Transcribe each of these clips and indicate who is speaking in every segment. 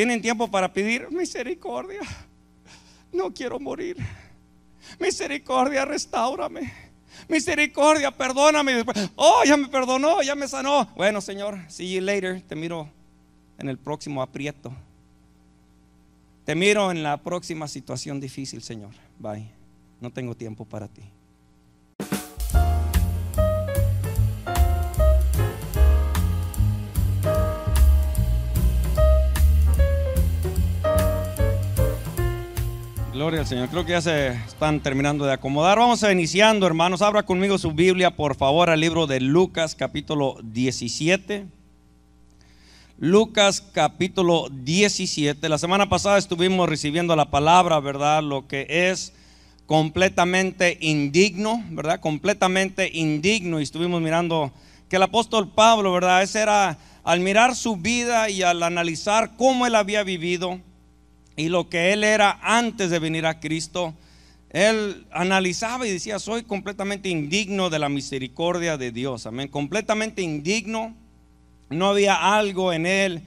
Speaker 1: ¿Tienen tiempo para pedir misericordia? No quiero morir. Misericordia, restaurame. Misericordia, perdóname. Oh, ya me perdonó, ya me sanó. Bueno, Señor, see you later. Te miro en el próximo aprieto. Te miro en la próxima situación difícil, Señor. Bye. No tengo tiempo para ti. Gloria al Señor. Creo que ya se están terminando de acomodar. Vamos a iniciando, hermanos. Abra conmigo su Biblia, por favor, al libro de Lucas capítulo 17. Lucas capítulo 17. La semana pasada estuvimos recibiendo la palabra, ¿verdad? Lo que es completamente indigno, ¿verdad? Completamente indigno. Y estuvimos mirando que el apóstol Pablo, ¿verdad? Ese era, al mirar su vida y al analizar cómo él había vivido, y lo que él era antes de venir a Cristo, él analizaba y decía, soy completamente indigno de la misericordia de Dios, amén, completamente indigno. No había algo en él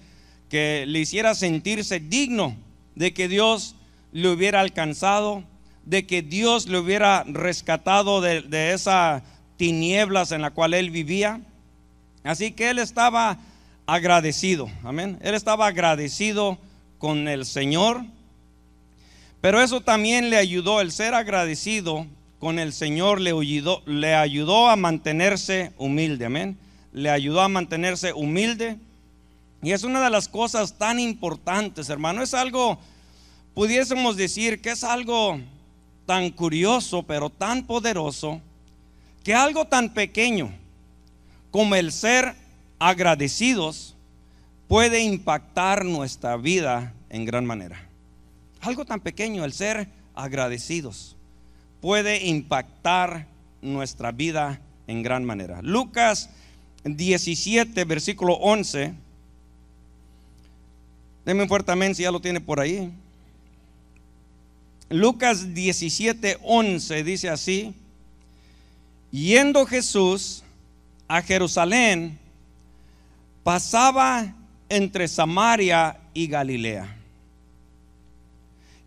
Speaker 1: que le hiciera sentirse digno de que Dios le hubiera alcanzado, de que Dios le hubiera rescatado de, esas tinieblas en la cual él vivía. Así que él estaba agradecido, amén, él estaba agradecido con el Señor. Pero eso también le ayudó, el ser agradecido con el Señor le ayudó, le ayudó a mantenerse humilde, amén. Le ayudó a mantenerse humilde. Y es una de las cosas tan importantes, hermano. Es algo, pudiésemos decir que es algo tan curioso, pero tan poderoso, que algo tan pequeño como el ser agradecidos puede impactar nuestra vida en gran manera. Algo tan pequeño, el ser agradecidos, puede impactar nuestra vida en gran manera. Lucas 17, versículo 11. Deme un fuerte amén si ya lo tiene por ahí. Lucas 17, 11 dice así, yendo Jesús a Jerusalén, pasaba entre Samaria y Galilea.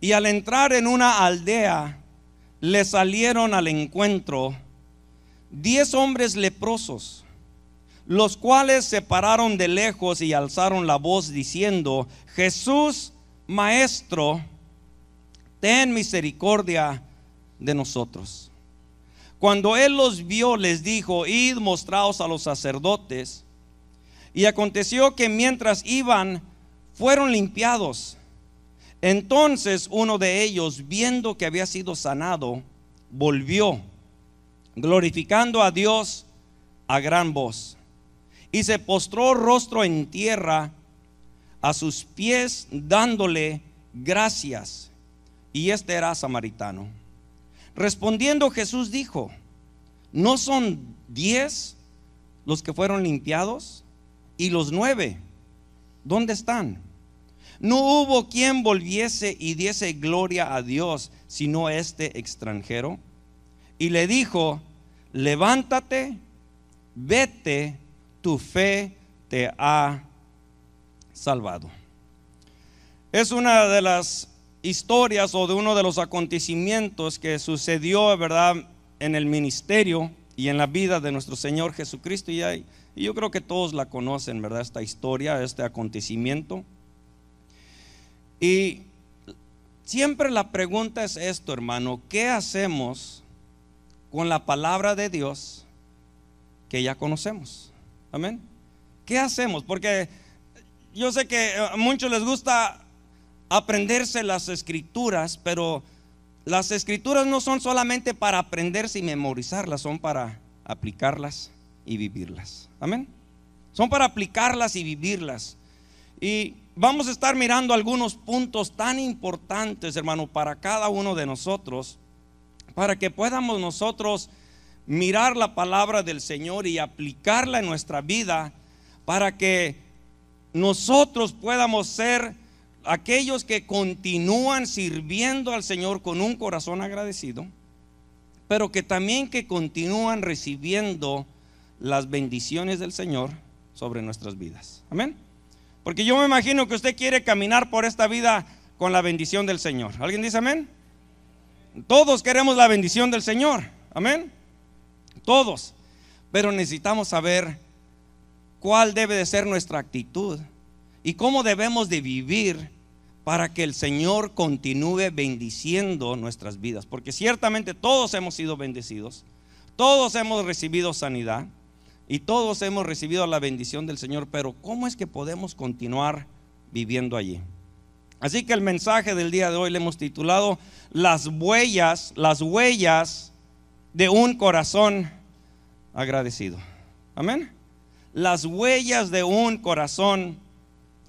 Speaker 1: Y al entrar en una aldea, le salieron al encuentro diez hombres leprosos, los cuales se pararon de lejos y alzaron la voz diciendo, Jesús, Maestro, ten misericordia de nosotros. Cuando él los vio, les dijo, id mostraos a los sacerdotes. Y aconteció que mientras iban, fueron limpiados. Entonces uno de ellos, viendo que había sido sanado, volvió, glorificando a Dios a gran voz. Y se postró rostro en tierra a sus pies, dándole gracias. Y este era samaritano. Respondiendo Jesús dijo, ¿no son diez los que fueron limpiados? ¿Y los nueve? ¿Dónde están? No hubo quien volviese y diese gloria a Dios, sino este extranjero. Y le dijo, levántate, vete, tu fe te ha salvado. Es una de las historias o de uno de los acontecimientos que sucedió, ¿verdad?, en el ministerio y en la vida de nuestro Señor Jesucristo. Y, yo creo que todos la conocen, ¿verdad? Esta historia, este acontecimiento. Y siempre la pregunta es esto, hermano, ¿qué hacemos con la palabra de Dios que ya conocemos? Amén. ¿Qué hacemos? Porque yo sé que a muchos les gusta aprenderse las escrituras, pero las escrituras no son solamente para aprenderse y memorizarlas, son para aplicarlas y vivirlas. Amén. Son para aplicarlas y vivirlas. Y vamos a estar mirando algunos puntos tan importantes, hermano, para cada uno de nosotros, para que podamos nosotros mirar la palabra del Señor y aplicarla en nuestra vida, para que nosotros podamos ser aquellos que continúan sirviendo al Señor con un corazón agradecido, pero que también que continúan recibiendo las bendiciones del Señor sobre nuestras vidas. Amén. Porque yo me imagino que usted quiere caminar por esta vida con la bendición del Señor. ¿Alguien dice amén? Todos queremos la bendición del Señor. Amén. Todos. Pero necesitamos saber cuál debe de ser nuestra actitud y cómo debemos de vivir para que el Señor continúe bendiciendo nuestras vidas. Porque ciertamente todos hemos sido bendecidos, todos hemos recibido sanidad y todos hemos recibido la bendición del Señor, pero ¿cómo es que podemos continuar viviendo allí? Así que el mensaje del día de hoy le hemos titulado Las huellas, las huellas de un corazón agradecido. Amén. Las huellas de un corazón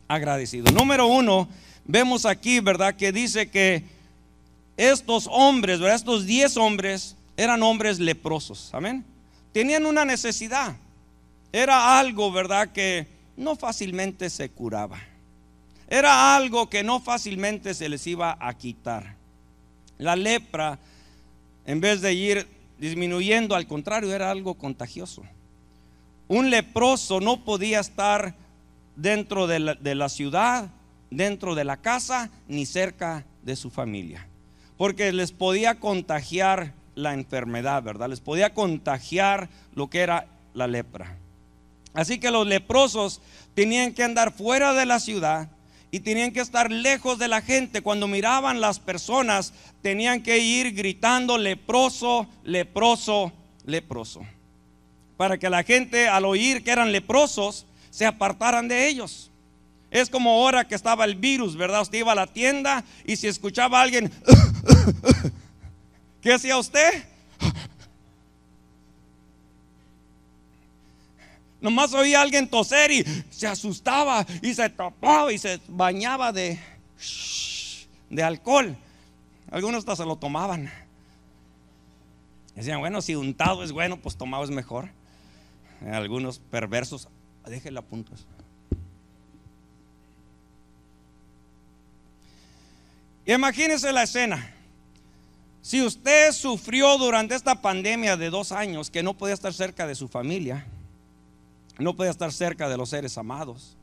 Speaker 1: agradecido. Número uno, vemos aquí, ¿verdad? Que dice que estos hombres, ¿verdad? Estos diez hombres eran hombres leprosos, amén. Tenían una necesidad. Era algo, ¿verdad? Que no fácilmente se curaba. Era algo que no fácilmente se les iba a quitar. La lepra, en vez de ir disminuyendo, al contrario, era algo contagioso. Un leproso no podía estar dentro de la, de la ciudad, dentro de la casa ni cerca de su familia. Porque les podía contagiar la enfermedad, ¿verdad? Les podía contagiar lo que era la lepra. Así que los leprosos tenían que andar fuera de la ciudad y tenían que estar lejos de la gente. Cuando miraban las personas, tenían que ir gritando leproso, leproso, leproso. Para que la gente al oír que eran leprosos, se apartaran de ellos. Es como ahora que estaba el virus, ¿verdad? Usted iba a la tienda y si escuchaba a alguien, ¿qué hacía usted? Nomás oía a alguien toser y se asustaba y se tapaba y se bañaba de, de alcohol. Algunos hasta se lo tomaban. Decían, bueno, si untado es bueno, pues tomado es mejor. Algunos perversos, a puntos. Imagínense la escena. Si usted sufrió durante esta pandemia de dos años que no podía estar cerca de su familia, no podía estar cerca de los seres amados.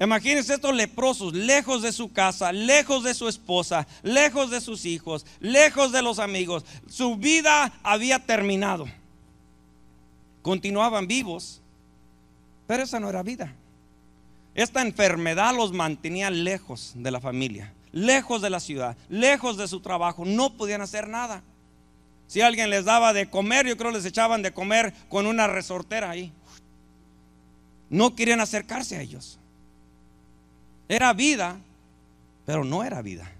Speaker 1: Imagínense estos leprosos, lejos de su casa, lejos de su esposa, lejos de sus hijos, lejos de los amigos. Su vida había terminado. Continuaban vivos, pero esa no era vida. Esta enfermedad los mantenía lejos de la familia, lejos de la ciudad, lejos de su trabajo, no podían hacer nada. Si alguien les daba de comer, yo creo les echaban de comer con una resortera ahí. No querían acercarse a ellos. Era vida, pero no era vida.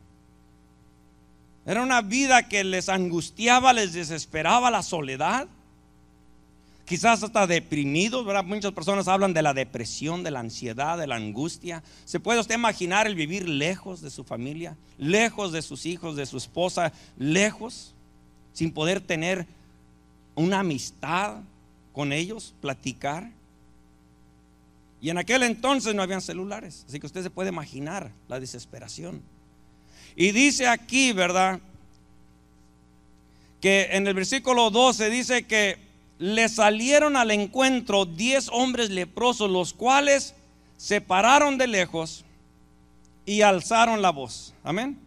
Speaker 1: Era una vida que les angustiaba, les desesperaba la soledad quizás hasta deprimidos, ¿verdad? Muchas personas hablan de la depresión, de la ansiedad, de la angustia. ¿Se puede usted imaginar el vivir lejos de su familia, lejos de sus hijos, de su esposa, lejos, sin poder tener una amistad con ellos, platicar? Y en aquel entonces no habían celulares, así que usted se puede imaginar la desesperación. Y dice aquí, ¿verdad? Que en el versículo 12 dice que le salieron al encuentro diez hombres leprosos, los cuales se pararon de lejos y alzaron la voz. Amén.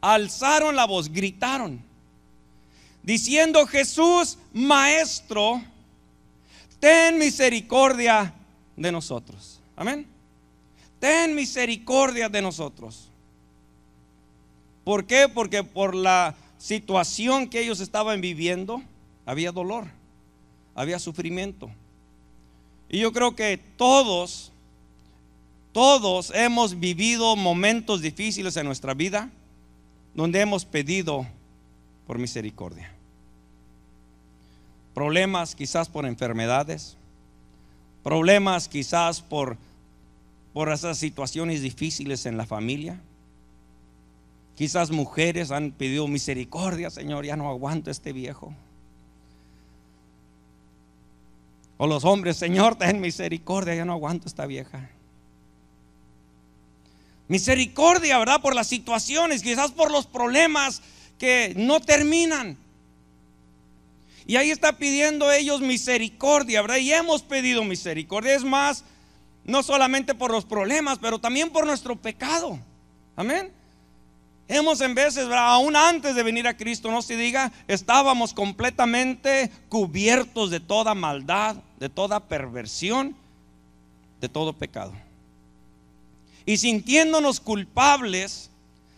Speaker 1: Alzaron la voz, gritaron, diciendo, Jesús, Maestro, ten misericordia de nosotros. Amén. Ten misericordia de nosotros. ¿Por qué? Porque por la situación que ellos estaban viviendo había dolor había sufrimiento. Y yo creo que todos, todos hemos vivido momentos difíciles en nuestra vida donde hemos pedido por misericordia. Problemas quizás por enfermedades, problemas quizás por, por esas situaciones difíciles en la familia. Quizás mujeres han pedido misericordia, Señor, ya no aguanto este viejo. O los hombres, Señor, ten misericordia, ya no aguanto esta vieja. Misericordia, ¿verdad? Por las situaciones, quizás por los problemas que no terminan. Y ahí está pidiendo ellos misericordia, ¿verdad? Y hemos pedido misericordia. Es más, no solamente por los problemas, pero también por nuestro pecado. Amén. Hemos en veces, aún antes de venir a Cristo, no se diga, estábamos completamente cubiertos de toda maldad, de toda perversión, de todo pecado. Y sintiéndonos culpables,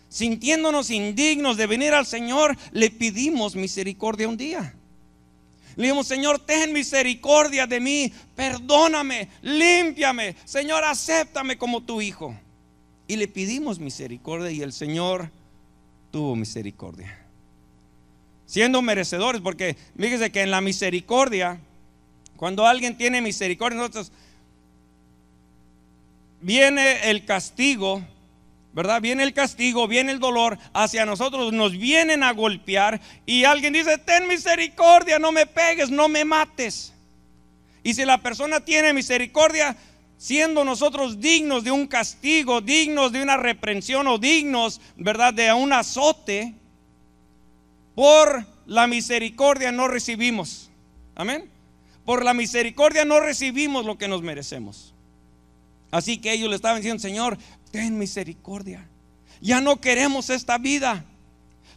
Speaker 1: sintiéndonos indignos de venir al Señor, le pedimos misericordia un día. Le dijimos, Señor, ten misericordia de mí, perdóname, límpiame, Señor, acéptame como tu hijo. Y le pedimos misericordia y el Señor tuvo misericordia. Siendo merecedores, porque fíjese que en la misericordia, cuando alguien tiene misericordia, nosotros viene el castigo, ¿verdad? Viene el castigo, viene el dolor hacia nosotros, nos vienen a golpear y alguien dice, ten misericordia, no me pegues, no me mates. Y si la persona tiene misericordia, siendo nosotros dignos de un castigo, dignos de una reprensión o dignos, ¿verdad?, de un azote, por la misericordia no recibimos. Amén. Por la misericordia no recibimos lo que nos merecemos. Así que ellos le estaban diciendo, Señor, ten misericordia. Ya no queremos esta vida.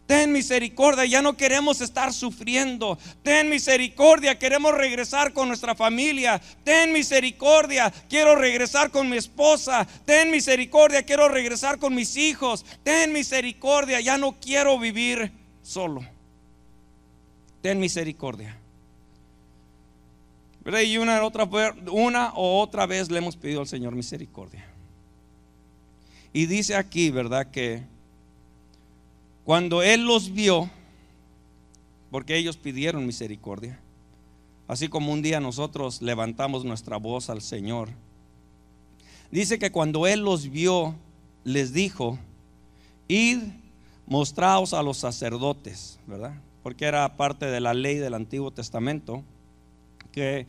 Speaker 1: Ten misericordia, ya no queremos estar sufriendo. Ten misericordia, queremos regresar con nuestra familia. Ten misericordia, quiero regresar con mi esposa. Ten misericordia, quiero regresar con mis hijos. Ten misericordia, ya no quiero vivir solo. Ten misericordia. Y una, otra, una o otra vez le hemos pedido al Señor misericordia. Y dice aquí, ¿verdad? Que cuando él los vio, porque ellos pidieron misericordia, así como un día nosotros levantamos nuestra voz al Señor, dice que cuando él los vio, les dijo, id, mostraos a los sacerdotes, ¿verdad? Porque era parte de la ley del Antiguo Testamento, que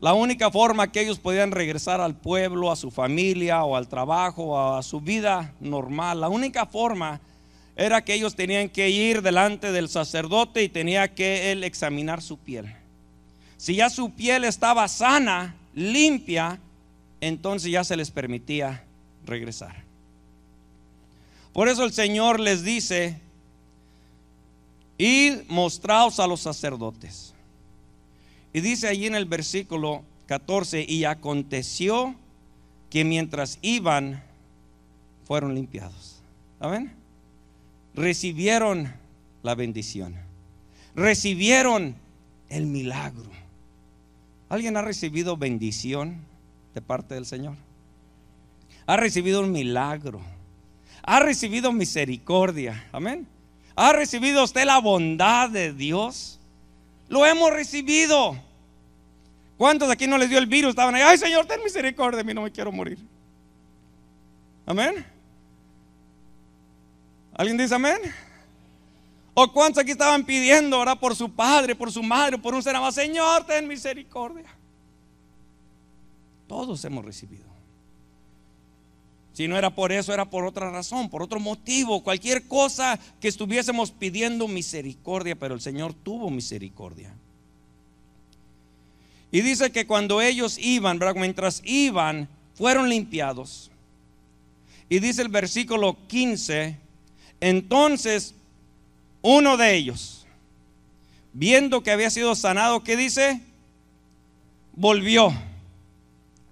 Speaker 1: la única forma que ellos podían regresar al pueblo, a su familia o al trabajo, a su vida normal, la única forma era que ellos tenían que ir delante del sacerdote y tenía que él examinar su piel. Si ya su piel estaba sana, limpia, entonces ya se les permitía regresar. Por eso el Señor les dice, id mostraos a los sacerdotes. Y dice allí en el versículo 14, y aconteció que mientras iban, fueron limpiados. ¿Amén? recibieron la bendición, recibieron el milagro. ¿Alguien ha recibido bendición de parte del Señor? ¿Ha recibido un milagro? ¿Ha recibido misericordia? Amén. ¿Ha recibido usted la bondad de Dios? Lo hemos recibido. ¿Cuántos de aquí no les dio el virus? Estaban ahí, ay Señor, ten misericordia de mí, no me quiero morir. Amén. ¿Alguien dice amén? ¿O cuántos aquí estaban pidiendo ahora por su padre, por su madre, por un ser amado? Señor, ten misericordia. Todos hemos recibido. Si no era por eso, era por otra razón, por otro motivo, cualquier cosa que estuviésemos pidiendo misericordia, pero el Señor tuvo misericordia. Y dice que cuando ellos iban, mientras iban, fueron limpiados. Y dice el versículo 15, entonces, uno de ellos, viendo que había sido sanado, ¿qué dice? Volvió.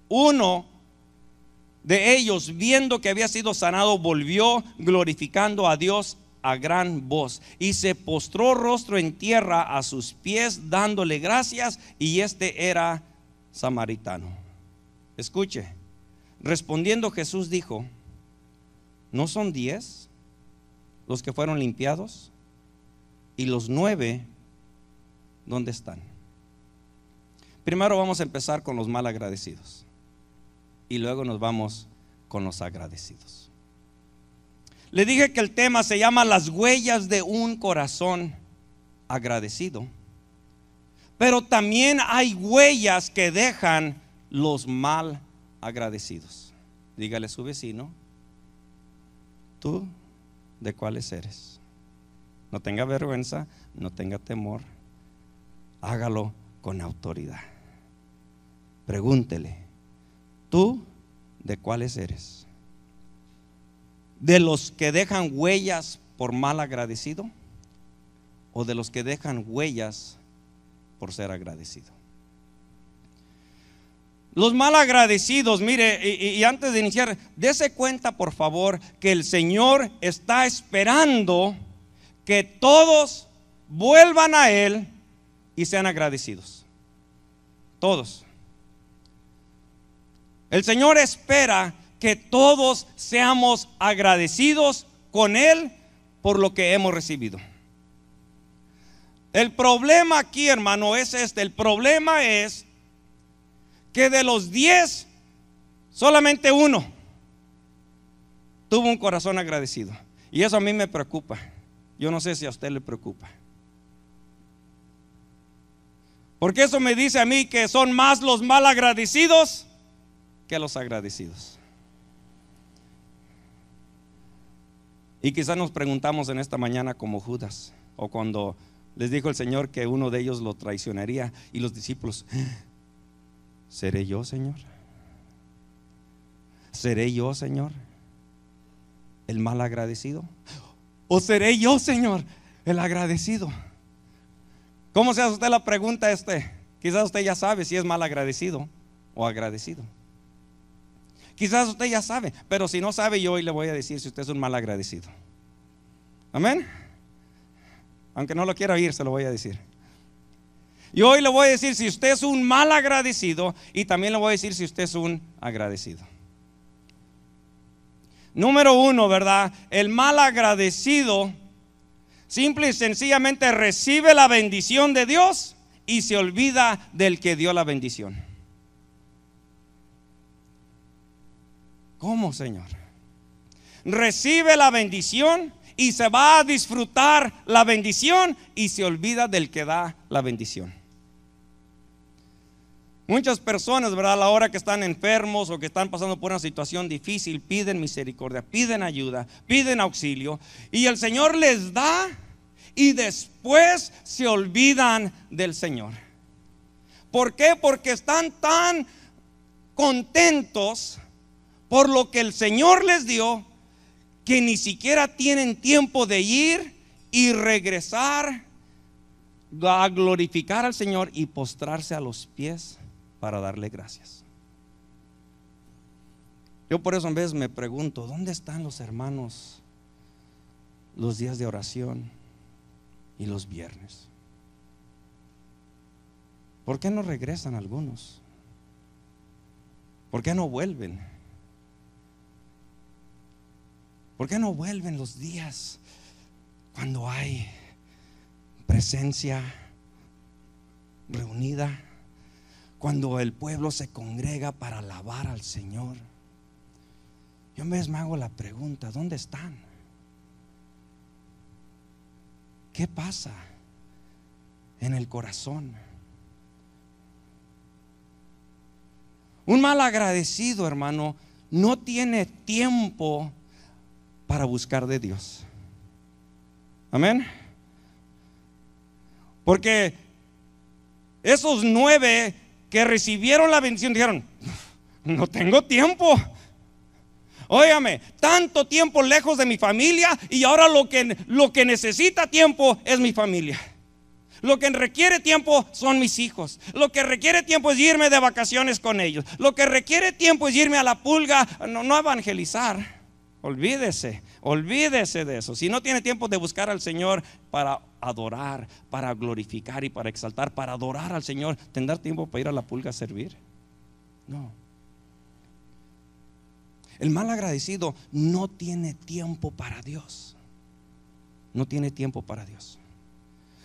Speaker 1: Uno de ellos, viendo que había sido sanado, volvió glorificando a Dios a gran voz y se postró rostro en tierra a sus pies dándole gracias y este era samaritano. Escuche, respondiendo Jesús dijo, ¿no son diez? los que fueron limpiados y los nueve, ¿dónde están? Primero vamos a empezar con los mal agradecidos y luego nos vamos con los agradecidos. Le dije que el tema se llama las huellas de un corazón agradecido, pero también hay huellas que dejan los mal agradecidos. Dígale a su vecino, tú de cuáles eres. No tenga vergüenza, no tenga temor. Hágalo con autoridad. Pregúntele, ¿tú de cuáles eres? ¿De los que dejan huellas por mal agradecido? ¿O de los que dejan huellas por ser agradecido? Los mal agradecidos, mire, y, antes de iniciar, dése cuenta por favor que el Señor está esperando que todos vuelvan a Él y sean agradecidos. Todos. El Señor espera que todos seamos agradecidos con Él por lo que hemos recibido. El problema aquí, hermano, es este. El problema es que de los diez, solamente uno tuvo un corazón agradecido. Y eso a mí me preocupa. Yo no sé si a usted le preocupa. Porque eso me dice a mí que son más los mal agradecidos que los agradecidos. Y quizás nos preguntamos en esta mañana como Judas, o cuando les dijo el Señor que uno de ellos lo traicionaría y los discípulos, ¿Seré yo, Señor? ¿Seré yo, Señor, el mal agradecido? ¿O seré yo, Señor, el agradecido? ¿Cómo se hace usted la pregunta este? Quizás usted ya sabe si es mal agradecido o agradecido. Quizás usted ya sabe, pero si no sabe, yo hoy le voy a decir si usted es un mal agradecido. Amén. Aunque no lo quiera oír, se lo voy a decir. Y hoy le voy a decir si usted es un mal agradecido y también le voy a decir si usted es un agradecido. Número uno, ¿verdad? El mal agradecido simple y sencillamente recibe la bendición de Dios y se olvida del que dio la bendición. ¿Cómo, Señor? Recibe la bendición y se va a disfrutar la bendición y se olvida del que da la bendición. Muchas personas, ¿verdad? A la hora que están enfermos o que están pasando por una situación difícil, piden misericordia, piden ayuda, piden auxilio. Y el Señor les da y después se olvidan del Señor. ¿Por qué? Porque están tan contentos por lo que el Señor les dio que ni siquiera tienen tiempo de ir y regresar a glorificar al Señor y postrarse a los pies para darle gracias. Yo por eso en vez me pregunto, ¿dónde están los hermanos los días de oración y los viernes? ¿Por qué no regresan algunos? ¿Por qué no vuelven? ¿Por qué no vuelven los días cuando hay presencia reunida? cuando el pueblo se congrega para alabar al Señor. Yo me hago la pregunta, ¿dónde están? ¿Qué pasa en el corazón? Un mal agradecido, hermano, no tiene tiempo para buscar de Dios. Amén. Porque esos nueve que recibieron la bendición dijeron, no tengo tiempo. Óigame, tanto tiempo lejos de mi familia y ahora lo que, lo que necesita tiempo es mi familia. Lo que requiere tiempo son mis hijos. Lo que requiere tiempo es irme de vacaciones con ellos. Lo que requiere tiempo es irme a la pulga, no, no evangelizar. Olvídese. Olvídese de eso. Si no tiene tiempo de buscar al Señor para adorar, para glorificar y para exaltar, para adorar al Señor, ¿tendrá tiempo para ir a la pulga a servir? No. El mal agradecido no tiene tiempo para Dios. No tiene tiempo para Dios.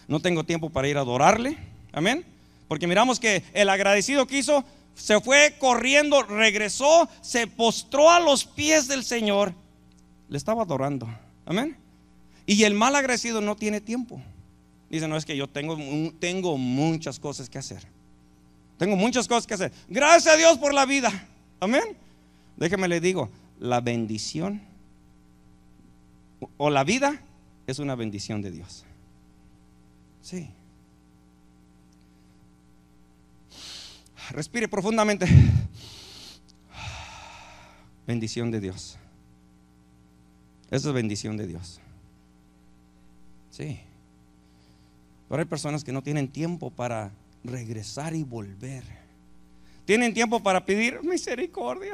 Speaker 1: No tengo tiempo para ir a adorarle. Amén. Porque miramos que el agradecido quiso, se fue corriendo, regresó, se postró a los pies del Señor le estaba adorando. Amén. Y el mal agradecido no tiene tiempo. Dice, no es que yo tengo, tengo muchas cosas que hacer. Tengo muchas cosas que hacer. Gracias a Dios por la vida. Amén. Déjeme le digo, la bendición o la vida es una bendición de Dios. Sí. Respire profundamente. Bendición de Dios. Eso es bendición de Dios. Sí. Pero hay personas que no tienen tiempo para regresar y volver. Tienen tiempo para pedir misericordia.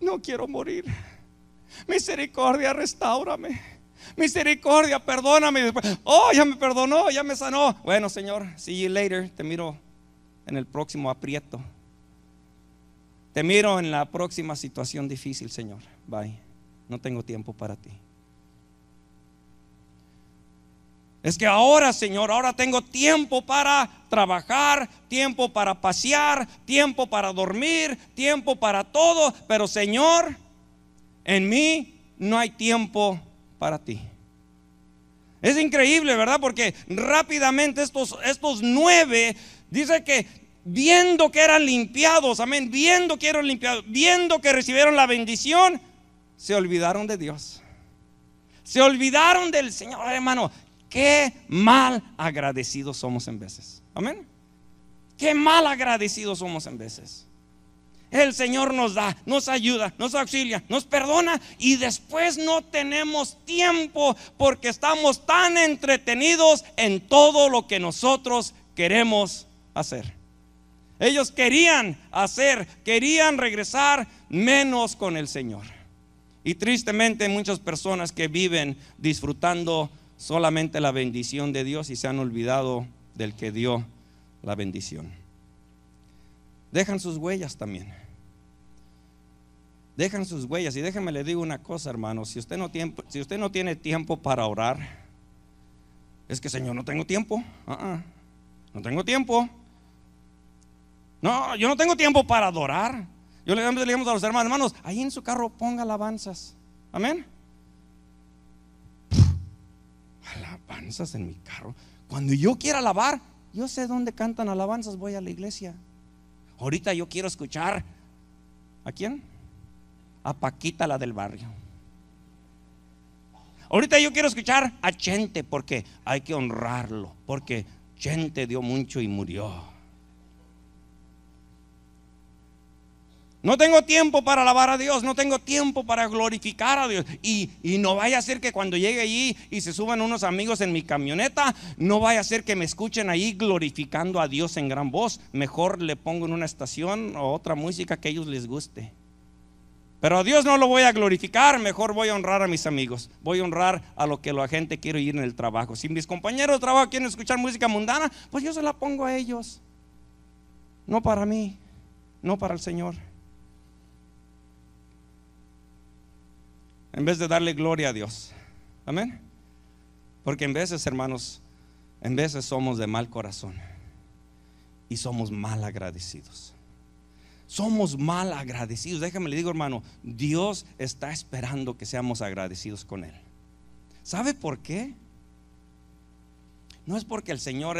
Speaker 1: No quiero morir. Misericordia, restaurame. Misericordia, perdóname. Oh, ya me perdonó, ya me sanó. Bueno, Señor, see you later. Te miro en el próximo aprieto. Te miro en la próxima situación difícil, Señor. Bye no tengo tiempo para ti. Es que ahora, Señor, ahora tengo tiempo para trabajar, tiempo para pasear, tiempo para dormir, tiempo para todo, pero Señor, en mí no hay tiempo para ti. Es increíble, ¿verdad? Porque rápidamente estos, estos nueve, dice que viendo que eran limpiados, amén, viendo que eran limpiados, viendo que recibieron la bendición, se olvidaron de Dios. Se olvidaron del Señor, hermano. Qué mal agradecidos somos en veces. Amén. Qué mal agradecidos somos en veces. El Señor nos da, nos ayuda, nos auxilia, nos perdona y después no tenemos tiempo porque estamos tan entretenidos en todo lo que nosotros queremos hacer. Ellos querían hacer, querían regresar menos con el Señor. Y tristemente muchas personas que viven disfrutando solamente la bendición de Dios y se han olvidado del que dio la bendición. Dejan sus huellas también. Dejan sus huellas. Y déjeme le digo una cosa, hermano. Si usted no, tiempo, si usted no tiene tiempo para orar, es que, Señor, no tengo tiempo. Uh-uh. No tengo tiempo. No, yo no tengo tiempo para adorar. Yo le digamos a los hermanos, hermanos, ahí en su carro ponga alabanzas. Amén. alabanzas en mi carro. Cuando yo quiera alabar, yo sé dónde cantan alabanzas, voy a la iglesia. Ahorita yo quiero escuchar. ¿A quién? A Paquita, la del barrio. Ahorita yo quiero escuchar a Chente porque hay que honrarlo, porque Chente dio mucho y murió. No tengo tiempo para alabar a Dios, no tengo tiempo para glorificar a Dios. Y, no vaya a ser que cuando llegue allí y se suban unos amigos en mi camioneta, no vaya a ser que me escuchen ahí glorificando a Dios en gran voz. Mejor le pongo en una estación o otra música que a ellos les guste. Pero a Dios no lo voy a glorificar, mejor voy a honrar a mis amigos, voy a honrar a lo que la gente quiere oír en el trabajo. Si mis compañeros de trabajo quieren escuchar música mundana, pues yo se la pongo a ellos. No para mí, no para el Señor. en vez de darle gloria a Dios. Amén. Porque en veces, hermanos, en veces somos de mal corazón y somos mal agradecidos. Somos mal agradecidos. Déjame le digo, hermano, Dios está esperando que seamos agradecidos con Él. ¿Sabe por qué? No es porque el Señor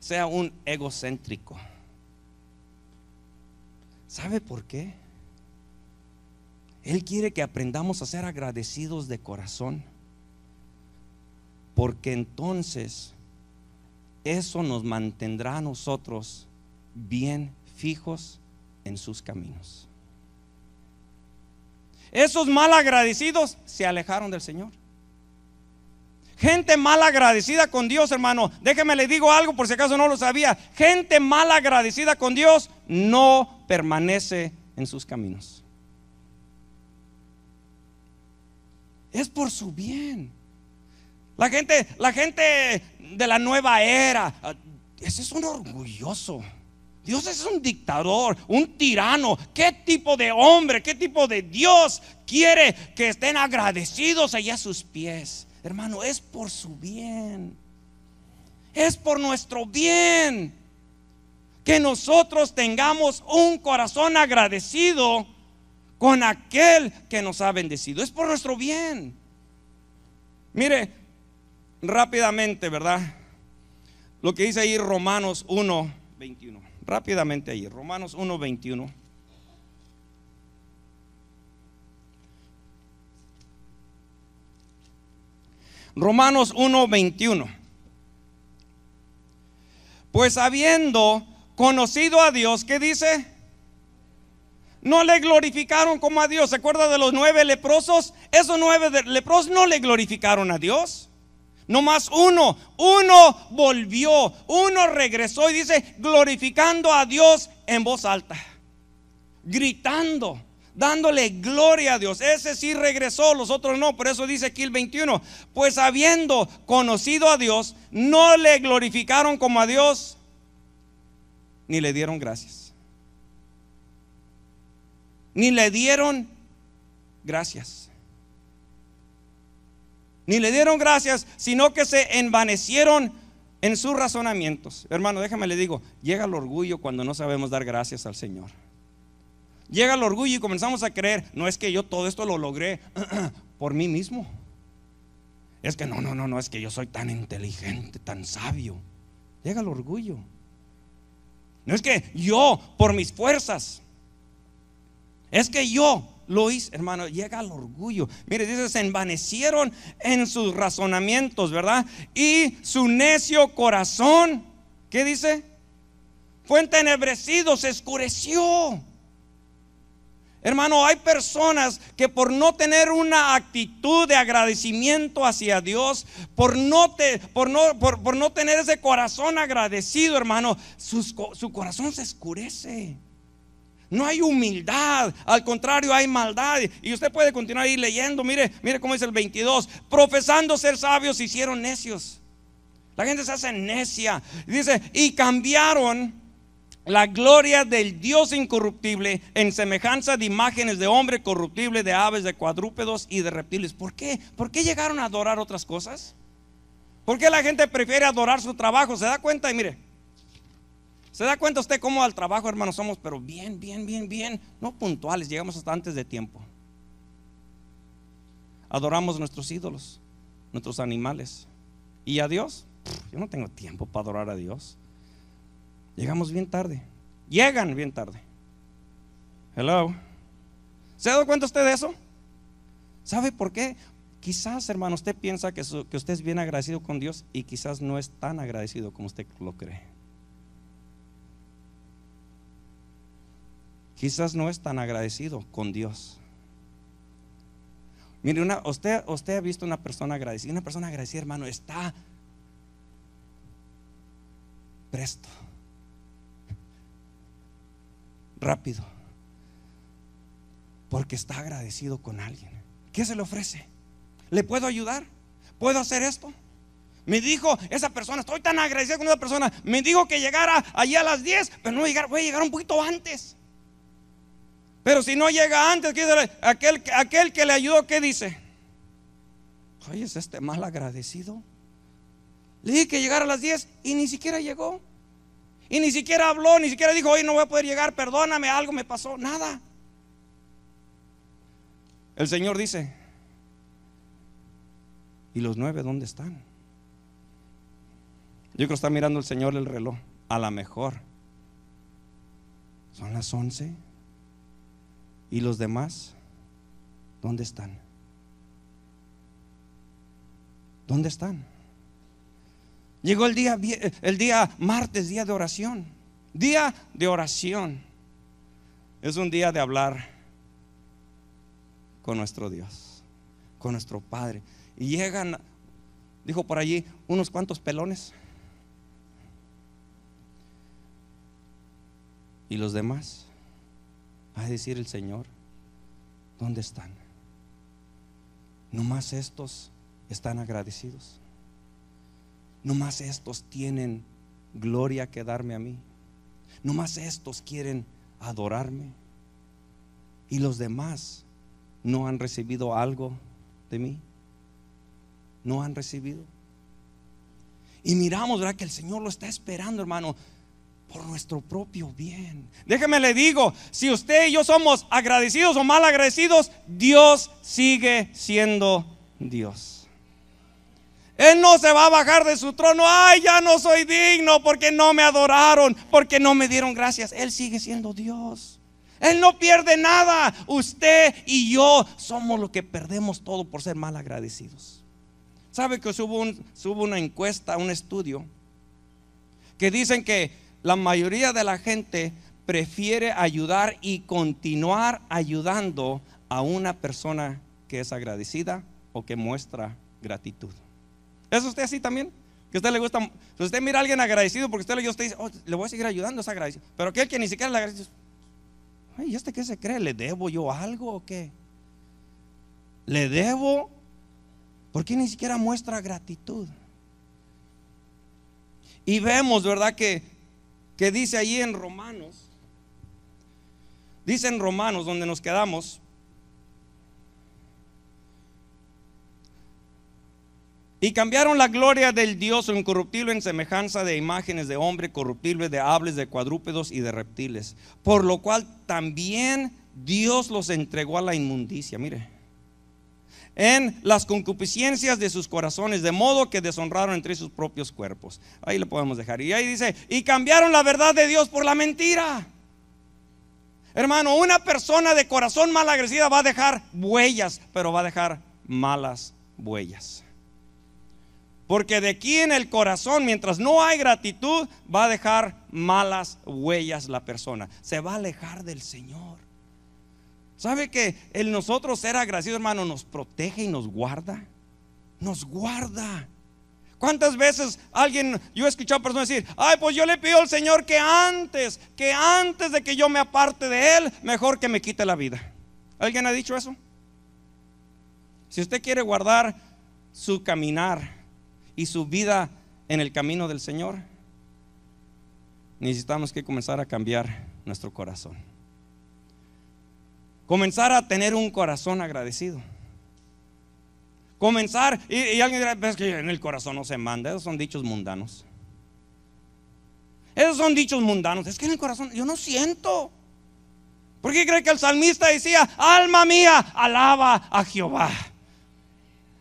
Speaker 1: sea un egocéntrico. ¿Sabe por qué? Él quiere que aprendamos a ser agradecidos de corazón, porque entonces eso nos mantendrá a nosotros bien fijos en sus caminos. Esos mal agradecidos se alejaron del Señor. Gente mal agradecida con Dios, hermano. Déjeme le digo algo por si acaso no lo sabía. Gente mal agradecida con Dios no permanece en sus caminos. Es por su bien. La gente, la gente de la nueva era, ah, ese es un orgulloso. Dios es un dictador, un tirano. ¿Qué tipo de hombre, qué tipo de Dios quiere que estén agradecidos allá a sus pies? Hermano, es por su bien. Es por nuestro bien que nosotros tengamos un corazón agradecido con aquel que nos ha bendecido. Es por nuestro bien. Mire, rápidamente, ¿verdad? Lo que dice ahí Romanos 1, 21. Rápidamente ahí, Romanos 1, 21. Romanos 1, 21. Pues habiendo conocido a Dios, ¿qué dice? no le glorificaron como a Dios. ¿Se acuerda de los nueve leprosos? Esos nueve leprosos no le glorificaron a Dios. No más uno, uno volvió, uno regresó y dice, glorificando a Dios en voz alta, gritando, dándole gloria a Dios. Ese sí regresó, los otros no. Por eso dice aquí el 21, pues habiendo conocido a Dios, no le glorificaron como a Dios, ni le dieron gracias ni le dieron gracias. Ni le dieron gracias, sino que se envanecieron en sus razonamientos. Hermano, déjame le digo, llega el orgullo cuando no sabemos dar gracias al Señor. Llega el orgullo y comenzamos a creer, no es que yo todo esto lo logré por mí mismo. Es que no, no, no, no, es que yo soy tan inteligente, tan sabio. Llega el orgullo. No es que yo por mis fuerzas. Es que yo lo hice, hermano, llega al orgullo. Mire, dice, se envanecieron en sus razonamientos, ¿verdad? Y su necio corazón, ¿qué dice? Fue entenebrecido, se escureció Hermano, hay personas que por no tener una actitud de agradecimiento hacia Dios, por no, tener ese corazón agradecido, hermano, su corazón se oscurece. No hay humildad, al contrario hay maldad. Y usted puede continuar ahí leyendo, mire, mire cómo dice el 22. Profesando ser sabios, hicieron necios. La gente se hace necia. Dice, y cambiaron la gloria del Dios incorruptible en semejanza de imágenes de hombre corruptible, de aves, de cuadrúpedos y de reptiles. ¿Por qué? ¿Por qué llegaron a adorar otras cosas? ¿Por qué la gente prefiere adorar su trabajo? ¿Se da cuenta? Y mire, ¿Se da cuenta usted cómo al trabajo, hermano, somos, pero bien, bien, bien, bien, no puntuales, llegamos hasta antes de tiempo? Adoramos nuestros ídolos, nuestros animales. ¿Y a Dios? yo no tengo tiempo para adorar a Dios. Llegamos bien tarde. Llegan bien tarde. Hello. ¿Se ha dado cuenta usted de eso? ¿Sabe por qué? Quizás, hermano, usted piensa que, que usted es bien agradecido con Dios y quizás no es tan agradecido como usted lo cree. quizás no es tan agradecido con Dios. Mire, una, usted, ha visto una persona agradecida. Una persona agradecida, hermano, está presto, rápido, porque está agradecido con alguien. ¿Qué se le ofrece? ¿Le puedo ayudar? ¿Puedo hacer esto? Me dijo esa persona, estoy tan agradecido con esa persona. Me dijo que llegara allí a las 10, pero no llegar, voy a llegar un poquito antes. Pero si no llega antes, aquel, aquel que le ayudó, ¿qué dice? Oye, es este mal agradecido. Le dije que llegara a las 10 y ni siquiera llegó. Y ni siquiera habló, ni siquiera dijo, oye, no voy a poder llegar, perdóname, algo me pasó, nada. El Señor dice, ¿y los nueve dónde están? Yo creo que está mirando el Señor el reloj, a lo mejor. Son las once. ¿Y los demás? ¿Dónde están? ¿Dónde están? Llegó el día, el día martes, día de oración. Día de oración. Es un día de hablar con nuestro Dios, con nuestro Padre. Y llegan, dijo por allí, unos cuantos pelones. ¿Y los demás? a decir el Señor, ¿dónde están? no más estos están agradecidos. No más estos tienen gloria que darme a mí. no más estos quieren adorarme. Y los demás no han recibido algo de mí. No han recibido. Y miramos, ¿verdad? Que el Señor lo está esperando, hermano por nuestro propio bien. Déjeme le digo, si usted y yo somos agradecidos o mal agradecidos, Dios sigue siendo Dios. Él no se va a bajar de su trono, ay, ya no soy digno porque no me adoraron, porque no me dieron gracias. Él sigue siendo Dios. Él no pierde nada. Usted y yo somos los que perdemos todo por ser mal agradecidos. ¿Sabe que hubo, un, hubo una encuesta, un estudio, que dicen que la mayoría de la gente prefiere ayudar y continuar ayudando a una persona que es agradecida o que muestra gratitud. ¿Es usted así también? Que usted le gusta, si usted mira a alguien agradecido porque usted le usted dice, oh, le voy a seguir ayudando, es agradecido. Pero aquel que ni siquiera le agradece, ¿y este qué se cree? ¿Le debo yo algo o qué? ¿Le debo? ¿Por qué ni siquiera muestra gratitud. Y vemos, ¿verdad? Que que dice ahí en Romanos, dice en Romanos donde nos quedamos, Y cambiaron la gloria del Dios incorruptible en semejanza de imágenes de hombre corruptible, de hables, de cuadrúpedos y de reptiles. Por lo cual también Dios los entregó a la inmundicia. Mire, en las concupiscencias de sus corazones, de modo que deshonraron entre sus propios cuerpos. Ahí lo podemos dejar. Y ahí dice, y cambiaron la verdad de Dios por la mentira. Hermano, una persona de corazón mal va a dejar huellas, pero va a dejar malas huellas. Porque de aquí en el corazón, mientras no hay gratitud, va a dejar malas huellas la persona. Se va a alejar del Señor. ¿Sabe que el nosotros ser agradecido, hermano, nos protege y nos guarda? Nos guarda. ¿Cuántas veces alguien, yo he escuchado a personas decir, ay, pues yo le pido al Señor que antes, que antes de que yo me aparte de Él, mejor que me quite la vida? ¿Alguien ha dicho eso? Si usted quiere guardar su caminar y su vida en el camino del Señor, necesitamos que comenzar a cambiar nuestro corazón. Comenzar a tener un corazón agradecido. Comenzar, y, alguien dirá, pues que en el corazón no se manda, esos son dichos mundanos. Esos son dichos mundanos, es que en el corazón yo no siento. ¿Por qué cree que el salmista decía, alma mía, alaba a Jehová?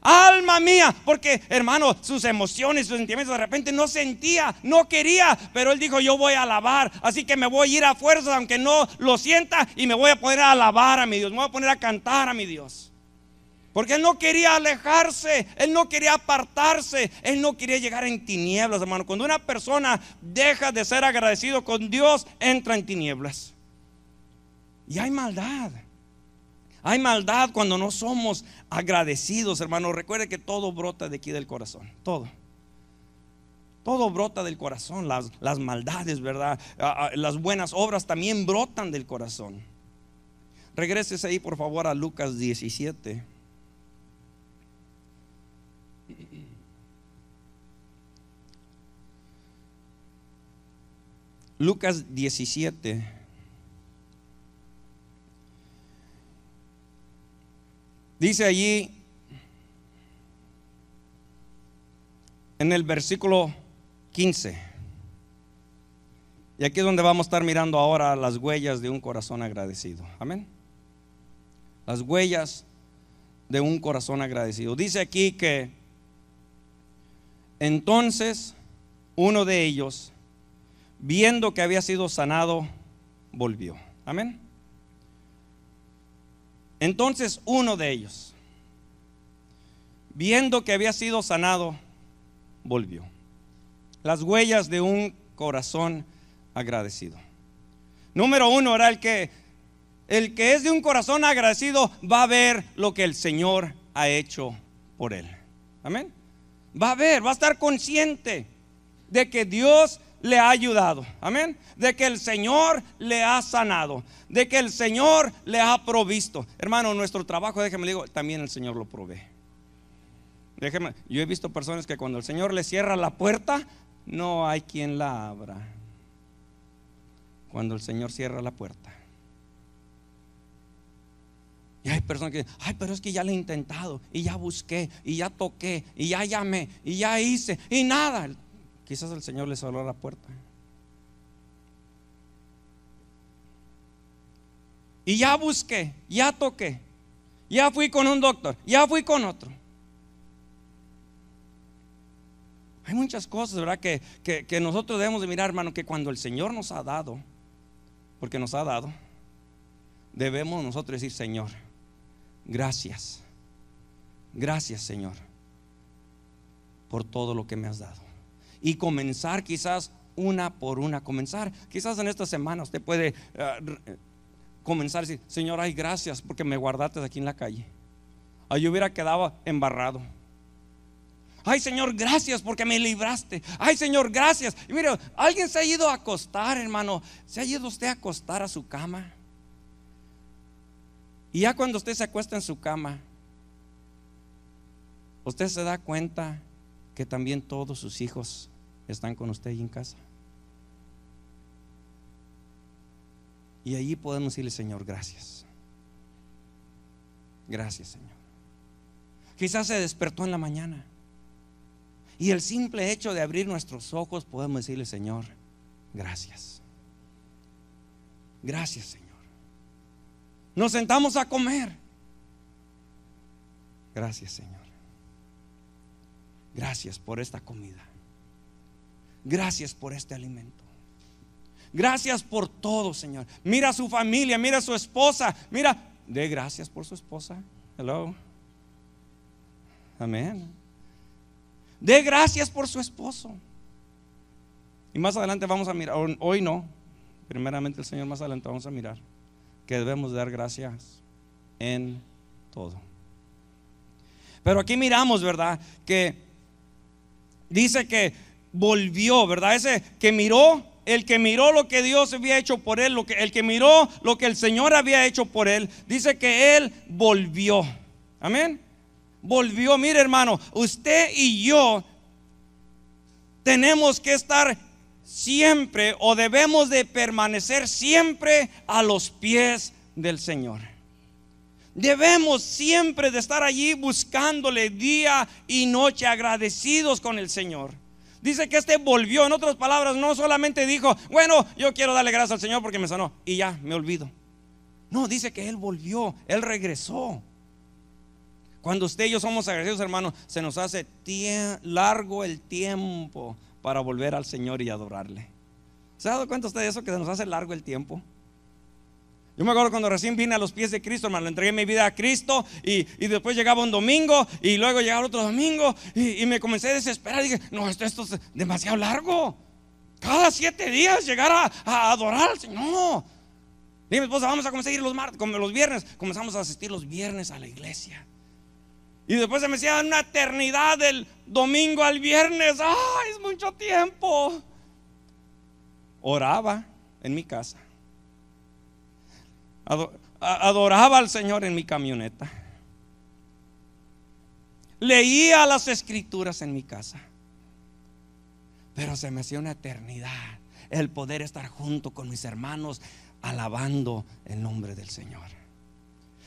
Speaker 1: alma mía, porque hermano, sus emociones, sus sentimientos de repente no sentía, no quería, pero él dijo, yo voy a alabar, así que me voy a ir a fuerza, aunque no lo sienta y me voy a poner a alabar a mi Dios, me voy a poner a cantar a mi Dios. Porque él no quería alejarse, él no quería apartarse, él no quería llegar en tinieblas, hermano. Cuando una persona deja de ser agradecido con Dios, entra en tinieblas. Y hay maldad. Hay maldad cuando no somos agradecidos, hermano. Recuerde que todo brota de aquí del corazón. Todo. Todo brota del corazón. Las, maldades, ¿verdad? Ah, ah, las buenas obras también brotan del corazón. Regreses ahí, por favor, a Lucas 17. Lucas 17. Dice allí en el versículo 15, y aquí es donde vamos a estar mirando ahora las huellas de un corazón agradecido. Amén. Las huellas de un corazón agradecido. Dice aquí que entonces uno de ellos, viendo que había sido sanado, volvió. Amén. Entonces uno de ellos, viendo que había sido sanado, volvió. Las huellas de un corazón agradecido. Número uno era el que, el que es de un corazón agradecido va a ver lo que el Señor ha hecho por él. Amén. Va a ver, va a estar consciente de que Dios le ha ayudado. Amén. De que el Señor le ha sanado. De que el Señor le ha provisto. Hermano, nuestro trabajo, déjeme digo, también el Señor lo provee. Déjeme, yo he visto personas que cuando el Señor le cierra la puerta, no hay quien la abra. Cuando el Señor cierra la puerta. Y hay personas que dicen, ay, pero es que ya lo he intentado, y ya busqué, y ya toqué, y ya llamé, y ya hice, y nada. Quizás el Señor les abrió la puerta. Y ya busqué, ya toqué, ya fui con un doctor, ya fui con otro. Hay muchas cosas, ¿verdad? Que, que, nosotros debemos de mirar, hermano, que cuando el Señor nos ha dado, porque nos ha dado, debemos nosotros decir, Señor, gracias, gracias, Señor, por todo lo que me has dado y comenzar quizás una por una, comenzar. Quizás en esta semana usted puede eh, comenzar y decir, Señor, ay, gracias porque me guardaste aquí en la calle. Ay, yo hubiera quedado embarrado. Ay, Señor, gracias porque me libraste. Ay, Señor, gracias. Y mire, alguien se ha ido a acostar, hermano. Se ha ido usted a acostar a su cama. Y ya cuando usted se acuesta en su cama, usted se da cuenta que también todos sus hijos están con usted ahí en casa. Y allí podemos decirle, Señor, gracias. Gracias, Señor. Quizás se despertó en la mañana. Y el simple hecho de abrir nuestros ojos podemos decirle, Señor, gracias. Gracias, Señor. Nos sentamos a comer. Gracias, Señor. Gracias por esta comida. Gracias por este alimento. Gracias por todo, Señor. Mira a su familia, mira a su esposa, mira, de gracias por su esposa. Hello. Amén. De gracias por su esposo. Y más adelante vamos a mirar, hoy no, primeramente el Señor más adelante vamos a mirar que debemos dar gracias en todo. Pero aquí miramos, ¿verdad? Que dice que volvió, ¿verdad? Ese que miró, el que miró lo que Dios había hecho por él, lo que, el que miró lo que el Señor había hecho por él, dice que él volvió. Amén. Volvió, mire hermano, usted y yo tenemos que estar siempre o debemos de permanecer siempre a los pies del Señor. Debemos siempre de estar allí buscándole día y noche agradecidos con el Señor. Dice que este volvió, en otras palabras, no solamente dijo, bueno, yo quiero darle gracias al Señor porque me sanó y ya me olvido. No, dice que Él volvió, Él regresó. Cuando usted y yo somos agradecidos, hermanos, se nos hace largo el tiempo para volver al Señor y adorarle. ¿Se ha dado cuenta usted de eso? Que se nos hace largo el tiempo. Yo me acuerdo cuando recién vine a los pies de Cristo, hermano, le entregué mi vida a Cristo y, después llegaba un domingo y luego llegaba otro domingo y, me comencé a desesperar. Dije, no, esto, es demasiado largo. Cada siete días llegar a, adorar al Señor. Dije, mi esposa, vamos a comenzar los, martes, los viernes. Comenzamos a asistir los viernes a la iglesia. Y después se me hacía una eternidad del domingo al viernes. ¡Ay, es mucho tiempo! Oraba en mi casa Adoraba al Señor en mi camioneta. Leía las escrituras en mi casa. Pero se me hacía una eternidad el poder estar junto con mis hermanos alabando el nombre del Señor.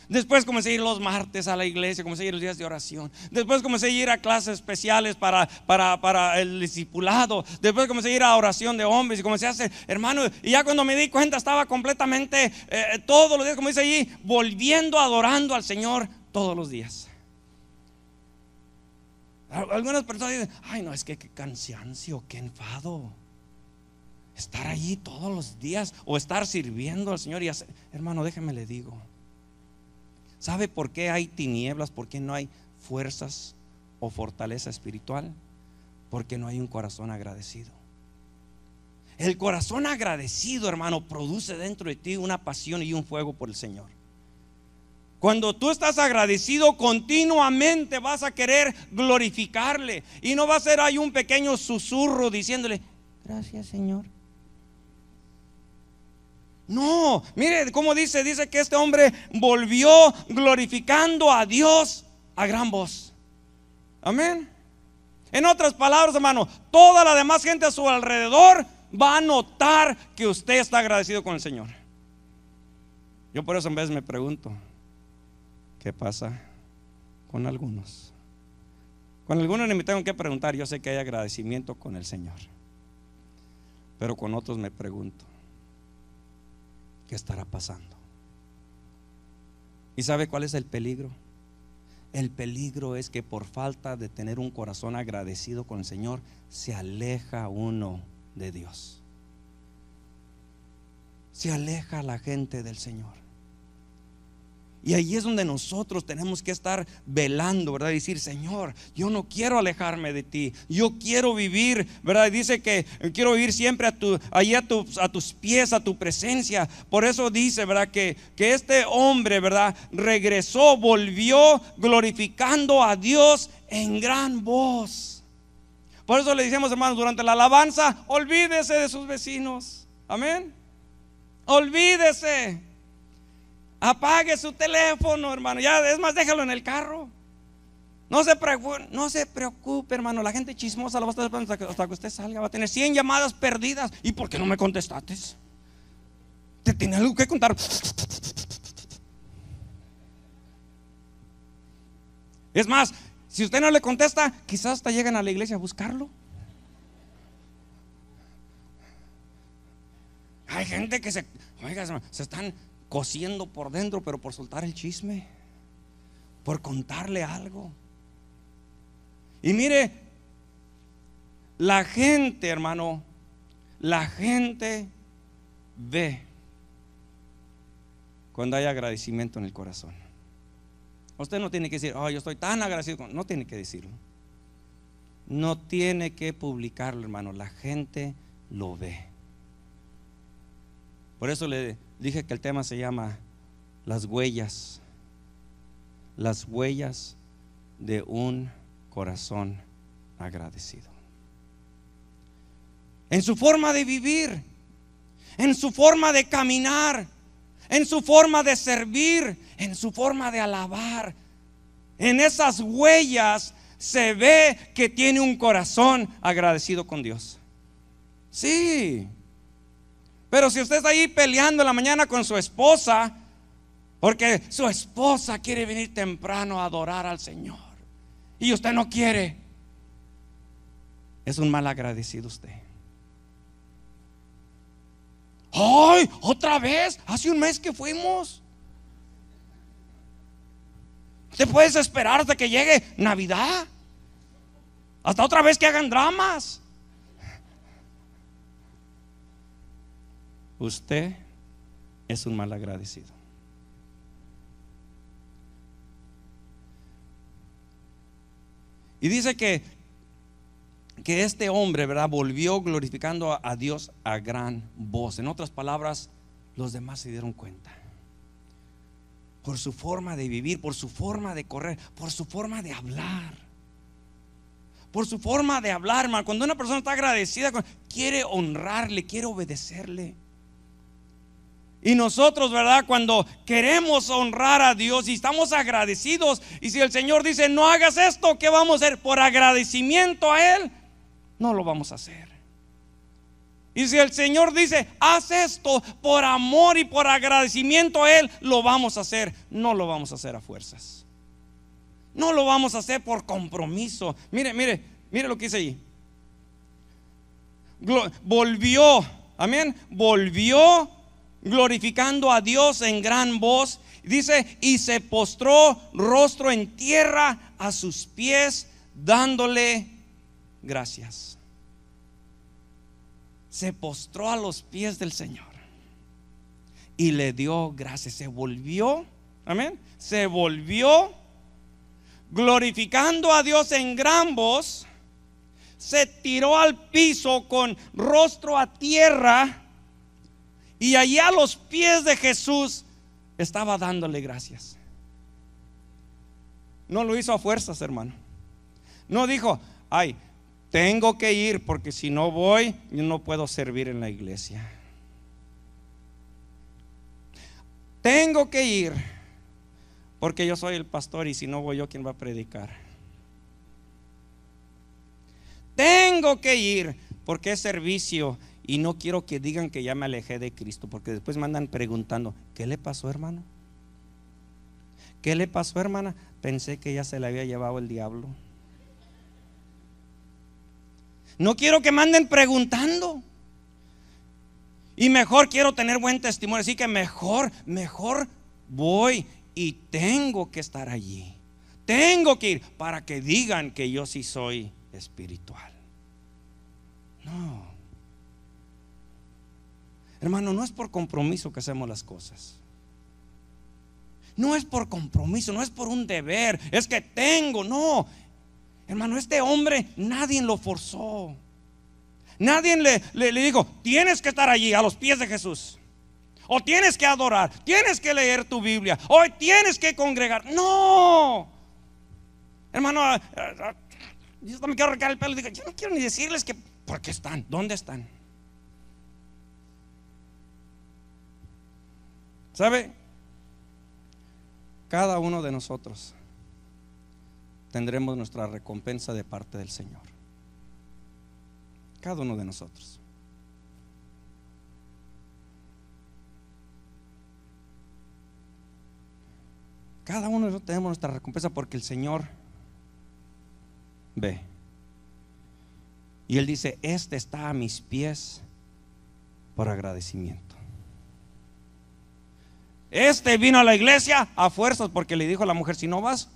Speaker 1: Después comencé a ir los martes a la iglesia, comencé a ir los días de oración. Después comencé a ir a clases especiales para, para, el discipulado. Después comencé a ir a oración de hombres y comencé a hacer, hermano, y ya cuando me di cuenta estaba completamente, eh, todos los días, como dice allí, volviendo, adorando al Señor todos los días. Algunas personas dicen, ay no, es que qué cansancio, qué enfado. Estar allí todos los días o estar sirviendo al Señor y hermano, déjeme le digo. ¿Sabe por qué hay tinieblas? ¿Por qué no hay fuerzas o fortaleza espiritual? Porque no hay un corazón agradecido. El corazón agradecido, hermano, produce dentro de ti una pasión y un fuego por el Señor. Cuando tú estás agradecido continuamente vas a querer glorificarle y no va a ser ahí un pequeño susurro diciéndole, gracias Señor, no, mire cómo dice, dice que este hombre volvió glorificando a Dios a gran voz. Amén. En otras palabras, hermano, toda la demás gente a su alrededor va a notar que usted está agradecido con el Señor. Yo por eso en vez me pregunto, ¿qué pasa con algunos? Con algunos ni me tengo que preguntar, yo sé que hay agradecimiento con el Señor, pero con otros me pregunto, que estará pasando. ¿Y sabe cuál es el peligro? El peligro es que por falta de tener un corazón agradecido con el Señor, se aleja uno de Dios. Se aleja la gente del Señor. Y ahí es donde nosotros tenemos que estar velando, ¿verdad? Decir, Señor, yo no quiero alejarme de ti, yo quiero vivir, ¿verdad? Dice que eh, quiero vivir siempre a ahí a, tus pies, a tu presencia. Por eso dice, ¿verdad? Que, que este hombre, ¿verdad? Regresó, volvió glorificando a Dios en gran voz. Por eso le decimos, hermanos, durante la alabanza, olvídese de sus vecinos. Amén. Olvídese. Apague su teléfono, hermano. Ya, es más, déjalo en el carro. No se, preocupe, hermano. La gente chismosa lo va a estar esperando hasta que, usted salga. Va a tener 100 llamadas perdidas. ¿Y por qué no me contestaste? Te tiene algo que contar. Es más, si usted no le contesta, quizás hasta llegan a la iglesia a buscarlo. Hay gente que se, oiga, se están, cosiendo por dentro, pero por soltar el chisme, por contarle algo. Y mire, la gente, hermano, la gente ve cuando hay agradecimiento en el corazón. Usted no tiene que decir, oh, yo estoy tan agradecido. No tiene que decirlo. No tiene que publicarlo, hermano. La gente lo ve. Por eso le, Dije que el tema se llama las huellas, las huellas de un corazón agradecido. En su forma de vivir, en su forma de caminar, en su forma de servir, en su forma de alabar. En esas huellas se ve que tiene un corazón agradecido con Dios. Sí, pero si usted está ahí peleando en la mañana con su esposa, porque su esposa quiere venir temprano a adorar al Señor y usted no quiere, es un mal agradecido usted. ¡Ay! ¿Otra vez? Hace un mes que fuimos. ¿Te puedes esperar hasta que llegue Navidad? Hasta otra vez que hagan dramas. usted es un mal agradecido. Y dice que, que este hombre, ¿verdad? Volvió glorificando a, Dios a gran voz. En otras palabras, los demás se dieron cuenta. Por su forma de vivir, por su forma de correr, por su forma de hablar. Por su forma de hablar, mal Cuando una persona está agradecida, quiere honrarle, quiere obedecerle. Y nosotros, ¿verdad? Cuando queremos honrar a Dios y estamos agradecidos, y si el Señor dice, no hagas esto, ¿qué vamos a hacer? Por agradecimiento a Él, no lo vamos a hacer. Y si el Señor dice, haz esto por amor y por agradecimiento a Él, lo vamos a hacer. No lo vamos a hacer a fuerzas. No lo vamos a hacer por compromiso. Mire, mire, mire lo que dice ahí. Volvió, amén, volvió glorificando a Dios en gran voz. Dice, y se postró rostro en tierra a sus pies, dándole gracias. Se postró a los pies del Señor y le dio gracias. Se volvió, amén, se volvió glorificando a Dios en gran voz. Se tiró al piso con rostro a tierra y allá a los pies de Jesús estaba dándole gracias. No lo hizo a fuerzas, hermano. No dijo, ay, tengo que ir porque si no voy, yo no puedo servir en la iglesia. Tengo que ir porque yo soy el pastor y si no voy yo, ¿quién va a predicar? Tengo que ir porque es servicio y no quiero que digan que ya me alejé de Cristo, porque después mandan preguntando, ¿qué le pasó hermano? ¿Qué le pasó hermana? Pensé que ya se le había llevado el diablo. No quiero que manden preguntando. Y mejor quiero tener buen testimonio. Así que mejor, mejor voy y tengo que estar allí. Tengo que ir para que digan que yo sí soy espiritual. No. Hermano, no es por compromiso que hacemos las cosas. No es por compromiso, no es por un deber, es que tengo, no. Hermano, este hombre nadie lo forzó. Nadie le, dijo, tienes que estar allí a los pies de Jesús. O tienes que adorar, tienes que leer tu Biblia, hoy tienes que congregar. No. Hermano, ah, ah, ah, yo quiero el pelo yo no quiero ni decirles que, ¿por qué están? ¿Dónde están? ¿Sabe? Cada uno de nosotros tendremos nuestra recompensa de parte del Señor. Cada uno de nosotros. Cada uno de nosotros tenemos nuestra recompensa porque el Señor ve. Y Él dice, este está a mis pies por agradecimiento. Este vino a la iglesia a fuerzas porque le dijo a la mujer, si no vas,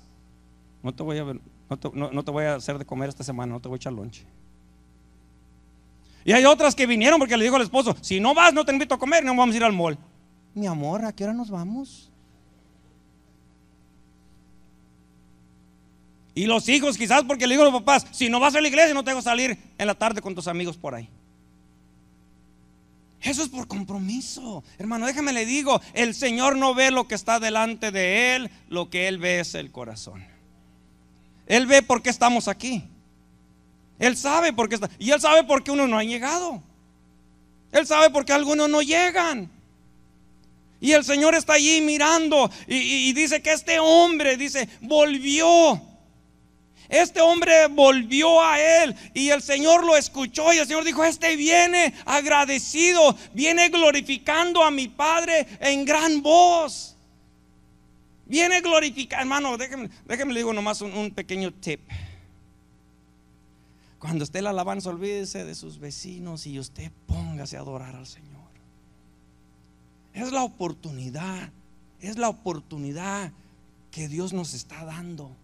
Speaker 1: no te voy a, no no, te voy a hacer de comer esta semana, no te voy a echar lonche. Y hay otras que vinieron porque le dijo al esposo, si no vas, no te invito a comer, no vamos a ir al mall. Mi amor, ¿a qué hora nos vamos? Y los hijos quizás porque le dijo a los papás, si no vas a la iglesia no te dejo salir en la tarde con tus amigos por ahí. Eso es por compromiso. Hermano, déjame le digo, el Señor no ve lo que está delante de Él, lo que Él ve es el corazón. Él ve por qué estamos aquí. Él sabe por qué está. Y Él sabe por qué unos no han llegado. Él sabe por qué algunos no llegan. Y el Señor está allí mirando y, y dice que este hombre, dice, volvió este hombre volvió a él y el Señor lo escuchó y el Señor dijo, este viene agradecido, viene glorificando a mi Padre en gran voz. Viene glorificando, hermano, déjenme, déjenme le digo nomás un, pequeño tip. Cuando esté la alabanza, olvídese de sus vecinos y usted póngase a adorar al Señor. Es la oportunidad, es la oportunidad que Dios nos está dando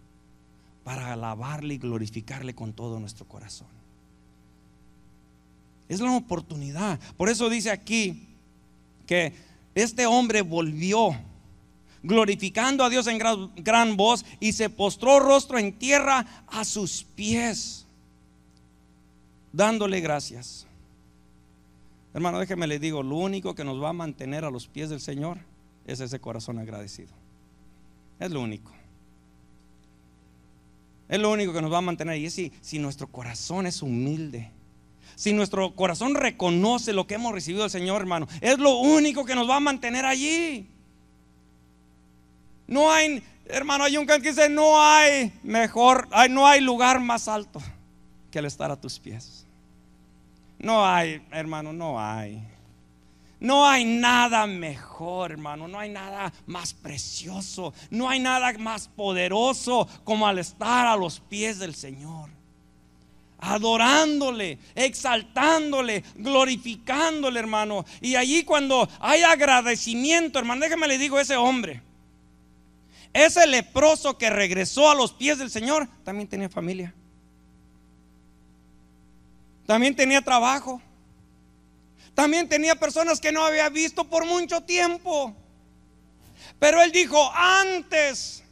Speaker 1: para alabarle y glorificarle con todo nuestro corazón. Es la oportunidad. Por eso dice aquí que este hombre volvió glorificando a Dios en gran, voz y se postró rostro en tierra a sus pies, dándole gracias. Hermano, déjeme le digo, lo único que nos va a mantener a los pies del Señor es ese corazón agradecido. Es lo único. Es lo único que nos va a mantener. allí, si, nuestro corazón es humilde. Si nuestro corazón reconoce lo que hemos recibido del Señor, hermano. Es lo único que nos va a mantener allí. No hay, hermano, hay un canto que dice, no hay mejor, no hay lugar más alto que el estar a tus pies. No hay, hermano, no hay. No hay nada mejor, hermano. No hay nada más precioso. No hay nada más poderoso como al estar a los pies del Señor. Adorándole, exaltándole, glorificándole, hermano. Y allí cuando hay agradecimiento, hermano, déjeme le digo a ese hombre. Ese leproso que regresó a los pies del Señor también tenía familia. También tenía trabajo. También tenía personas que no había visto por mucho tiempo. Pero él dijo, antes,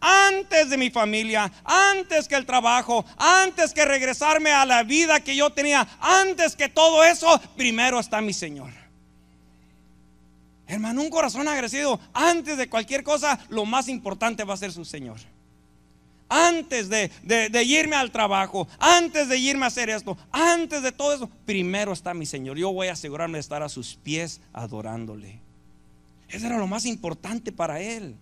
Speaker 1: antes de mi familia, antes que el trabajo, antes que regresarme a la vida que yo tenía, antes que todo eso, primero está mi Señor. Hermano, un corazón agradecido, antes de cualquier cosa, lo más importante va a ser su Señor antes de, irme al trabajo, antes de irme a hacer esto, antes de todo eso, primero está mi Señor. Yo voy a asegurarme de estar a sus pies adorándole. Eso era lo más importante para él.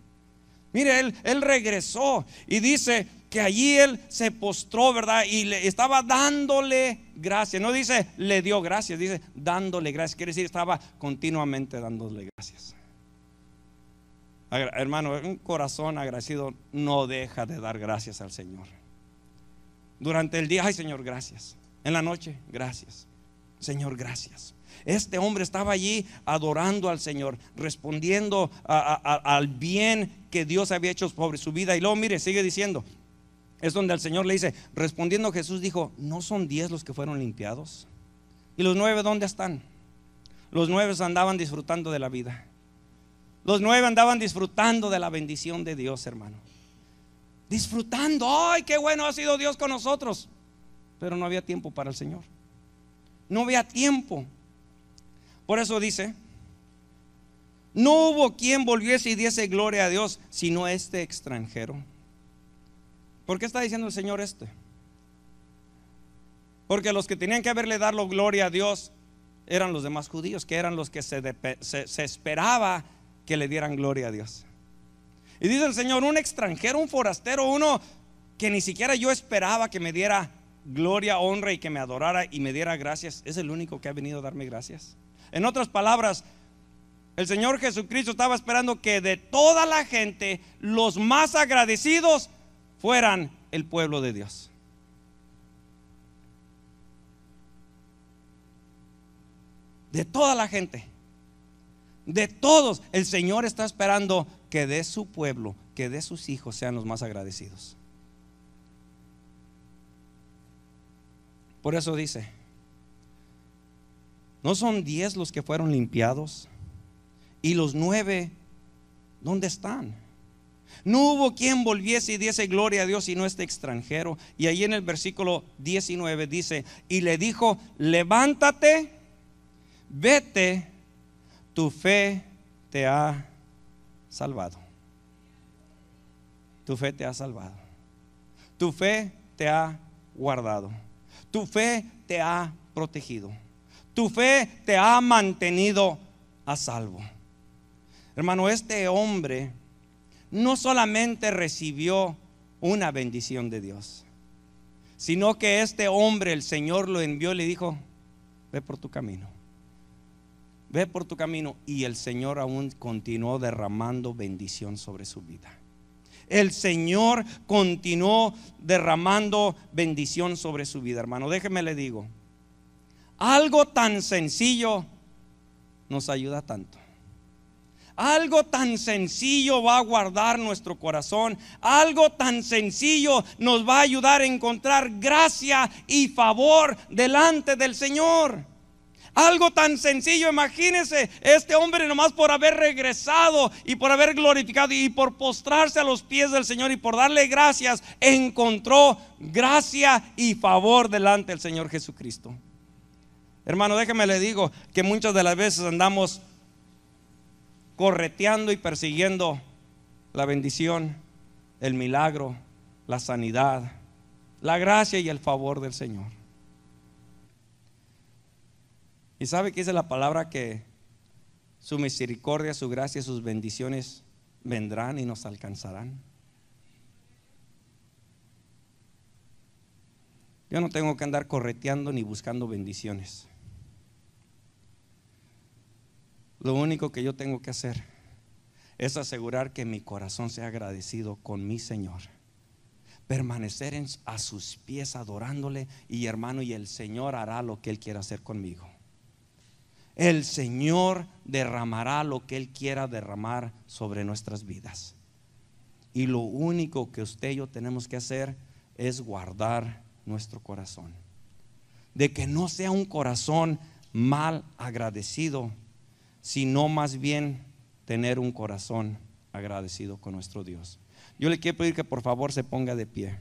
Speaker 1: Mire, él, regresó y dice que allí él se postró, ¿verdad? Y le estaba dándole gracias. No dice le dio gracias, dice dándole gracias. Quiere decir, estaba continuamente dándole gracias. Hermano, un corazón agradecido no deja de dar gracias al Señor. Durante el día, ay Señor, gracias. En la noche, gracias. Señor, gracias. Este hombre estaba allí adorando al Señor, respondiendo al bien que Dios había hecho sobre su vida. Y luego, mire, sigue diciendo, es donde el Señor le dice, respondiendo Jesús dijo, ¿no son diez los que fueron limpiados? ¿Y los nueve dónde están? Los nueve andaban disfrutando de la vida. Los nueve andaban disfrutando de la bendición de Dios, hermano. Disfrutando, ay, qué bueno ha sido Dios con nosotros. Pero no había tiempo para el Señor. No había tiempo. Por eso dice, no hubo quien volviese y diese gloria a Dios, sino este extranjero. ¿Por qué está diciendo el Señor este? Porque los que tenían que haberle dado gloria a Dios eran los demás judíos, que eran los que se, se esperaba que le dieran gloria a Dios. Y dice el Señor, un extranjero, un forastero, uno que ni siquiera yo esperaba que me diera gloria, honra y que me adorara y me diera gracias, es el único que ha venido a darme gracias. En otras palabras, el Señor Jesucristo estaba esperando que de toda la gente los más agradecidos fueran el pueblo de Dios. De toda la gente de todos. El Señor está esperando que de su pueblo, que de sus hijos sean los más agradecidos. Por eso dice, ¿no son diez los que fueron limpiados? ¿Y los nueve, dónde están? No hubo quien volviese y diese gloria a Dios no este extranjero. Y ahí en el versículo 19 dice, y le dijo, levántate, vete tu fe te ha salvado. Tu fe te ha salvado. Tu fe te ha guardado. Tu fe te ha protegido. Tu fe te ha mantenido a salvo. Hermano, este hombre no solamente recibió una bendición de Dios, sino que este hombre, el Señor lo envió y le dijo, ve por tu camino ve por tu camino. Y el Señor aún continuó derramando bendición sobre su vida. El Señor continuó derramando bendición sobre su vida, hermano. Déjeme le digo, algo tan sencillo nos ayuda tanto. Algo tan sencillo va a guardar nuestro corazón. Algo tan sencillo nos va a ayudar a encontrar gracia y favor delante del Señor. Algo tan sencillo, imagínese este hombre nomás por haber regresado y por haber glorificado y por postrarse a los pies del Señor y por darle gracias, encontró gracia y favor delante del Señor Jesucristo. Hermano, déjeme le digo que muchas de las veces andamos correteando y persiguiendo la bendición, el milagro, la sanidad, la gracia y el favor del Señor. Y sabe que dice la palabra que su misericordia, su gracia, sus bendiciones vendrán y nos alcanzarán. Yo no tengo que andar correteando ni buscando bendiciones. Lo único que yo tengo que hacer es asegurar que mi corazón sea agradecido con mi Señor. Permanecer a sus pies adorándole y hermano, y el Señor hará lo que Él quiera hacer conmigo el Señor derramará lo que Él quiera derramar sobre nuestras vidas. Y lo único que usted y yo tenemos que hacer es guardar nuestro corazón. De que no sea un corazón mal agradecido, sino más bien tener un corazón agradecido con nuestro Dios. Yo le quiero pedir que por favor se ponga de pie.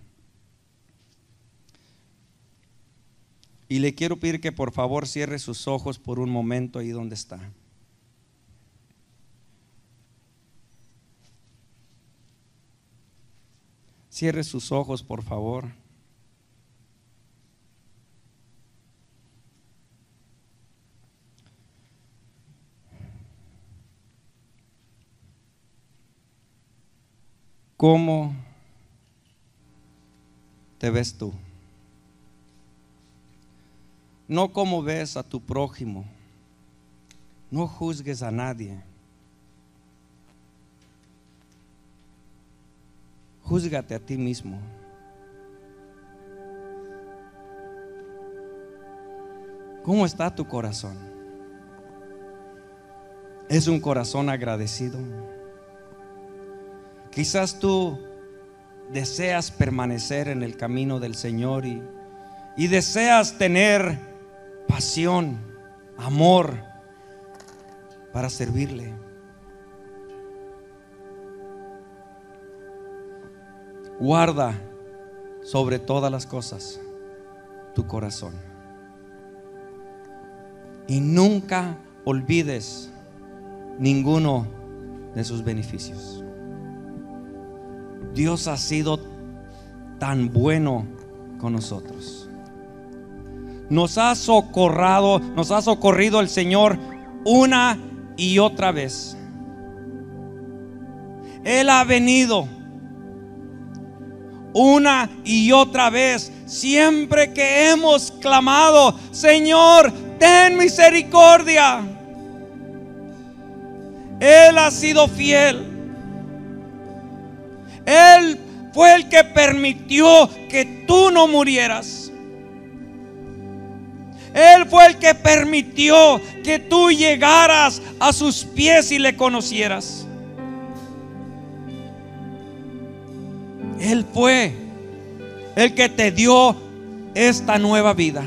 Speaker 1: Y le quiero pedir que por favor cierre sus ojos por un momento ahí donde está. Cierre sus ojos, por favor. ¿Cómo te ves tú? no como ves a tu prójimo. No juzgues a nadie. Júzgate a ti mismo. ¿Cómo está tu corazón? ¿Es un corazón agradecido? Quizás tú deseas permanecer en el camino del Señor y, y deseas tener pasión, amor para servirle. Guarda sobre todas las cosas tu corazón. Y nunca olvides ninguno de sus beneficios. Dios ha sido tan bueno con nosotros. Nos ha socorrado, nos ha socorrido el Señor una y otra vez. Él ha venido una y otra vez, siempre que hemos clamado, Señor, ten misericordia. Él ha sido fiel. Él fue el que permitió que tú no murieras. Él fue el que permitió que tú llegaras a sus pies y le conocieras. Él fue el que te dio esta nueva vida.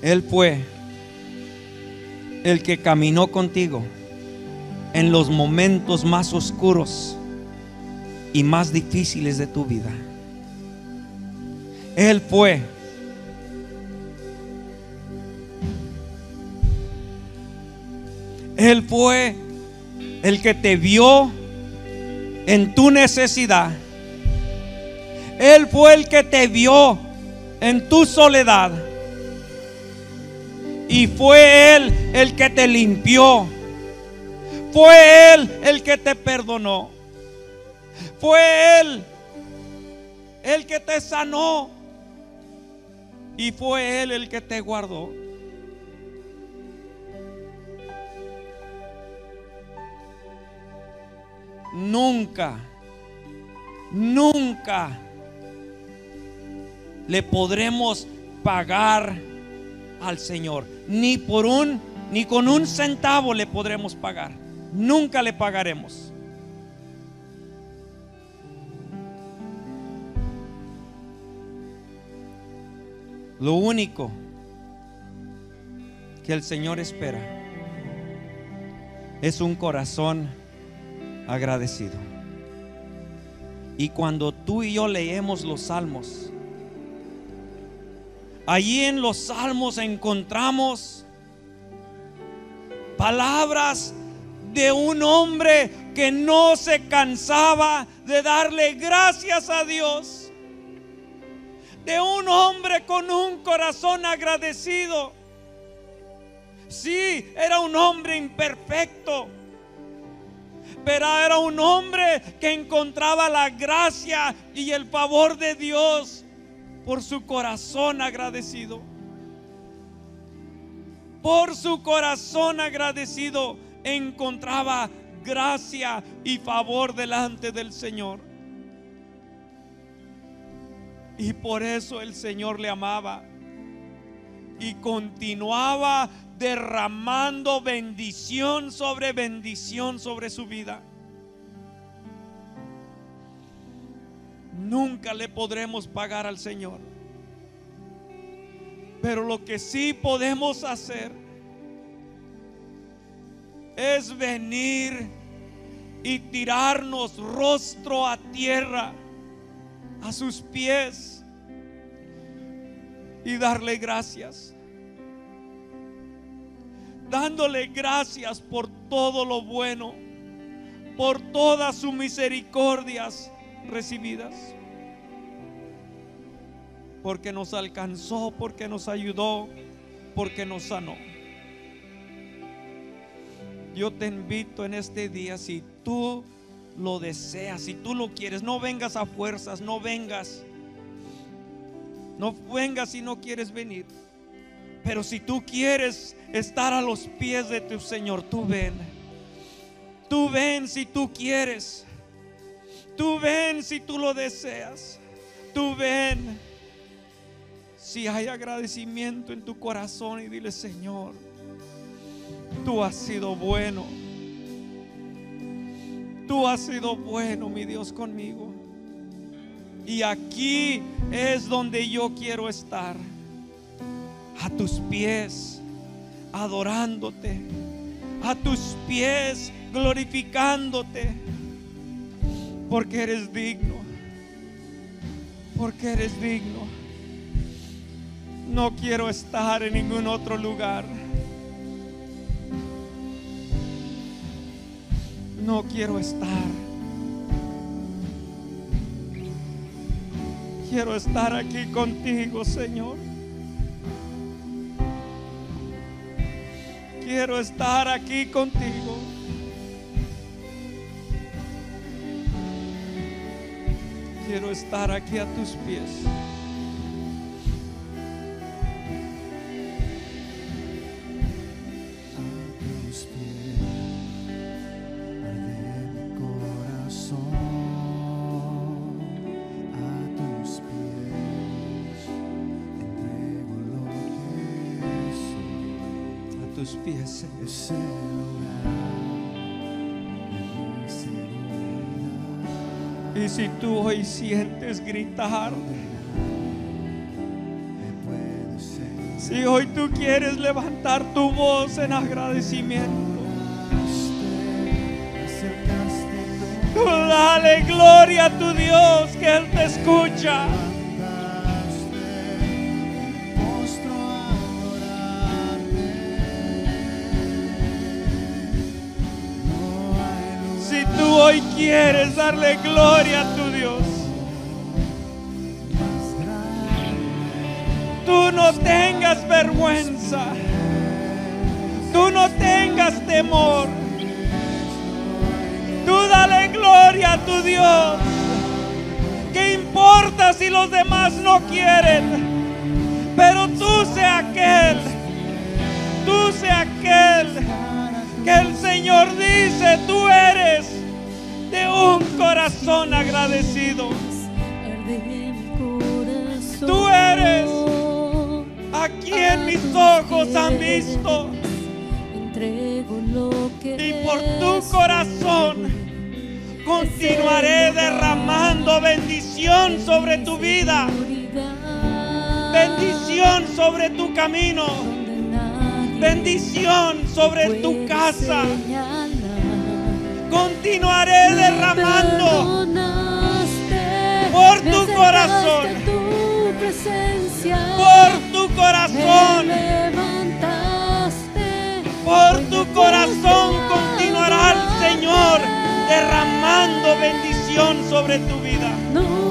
Speaker 1: Él fue el que caminó contigo en los momentos más oscuros y más difíciles de tu vida. Él fue. Él fue el que te vio en tu necesidad. Él fue el que te vio en tu soledad. Y fue Él el que te limpió. Fue Él el que te perdonó. Fue Él el que te sanó y fue Él el que te guardó. Nunca, nunca le podremos pagar al Señor. Ni por un, ni con un centavo le podremos pagar. Nunca le pagaremos. Lo único que el Señor espera es un corazón agradecido. Y cuando tú y yo leemos los salmos, allí en los salmos encontramos palabras de un hombre que no se cansaba de darle gracias a Dios de un hombre con un corazón agradecido. Sí, era un hombre imperfecto. Pero era un hombre que encontraba la gracia y el favor de Dios por su corazón agradecido. Por su corazón agradecido encontraba gracia y favor delante del Señor. Y por eso el Señor le amaba. Y continuaba derramando bendición sobre bendición sobre su vida. Nunca le podremos pagar al Señor. Pero lo que sí podemos hacer es venir y tirarnos rostro a tierra a sus pies y darle gracias. Dándole gracias por todo lo bueno, por todas sus misericordias recibidas. Porque nos alcanzó, porque nos ayudó, porque nos sanó. Yo te invito en este día, si tú lo deseas, si tú lo quieres, no vengas a fuerzas, no vengas. No vengas si no quieres venir. Pero si tú quieres estar a los pies de tu Señor, tú ven. Tú ven si tú quieres. Tú ven si tú lo deseas. Tú ven si hay agradecimiento en tu corazón y dile, Señor, tú has sido bueno. Tú has sido bueno, mi Dios, conmigo. Y aquí es donde yo quiero estar. A tus pies, adorándote. A tus pies, glorificándote. Porque eres digno. Porque eres digno. No quiero estar en ningún otro lugar. no quiero estar. Quiero estar aquí contigo, Señor. Quiero estar aquí contigo. Quiero estar aquí a tus pies. si tú hoy sientes gritar, si hoy tú quieres levantar tu voz en agradecimiento, dale gloria a tu Dios que Él te escucha. hoy quieres darle gloria a tu Dios. Tú no tengas vergüenza. Tú no tengas temor. Tú dale gloria a tu Dios. ¿Qué importa si los demás no quieren? Pero tú sea aquel. Tú sea aquel que el Señor dice, tú eres de un corazón agradecido. Tú eres a quien mis ojos han visto. Y por tu corazón continuaré derramando bendición sobre tu vida. Bendición sobre tu camino. Bendición sobre tu casa continuaré derramando por tu corazón, por tu corazón, por tu corazón continuará el Señor derramando bendición sobre tu vida.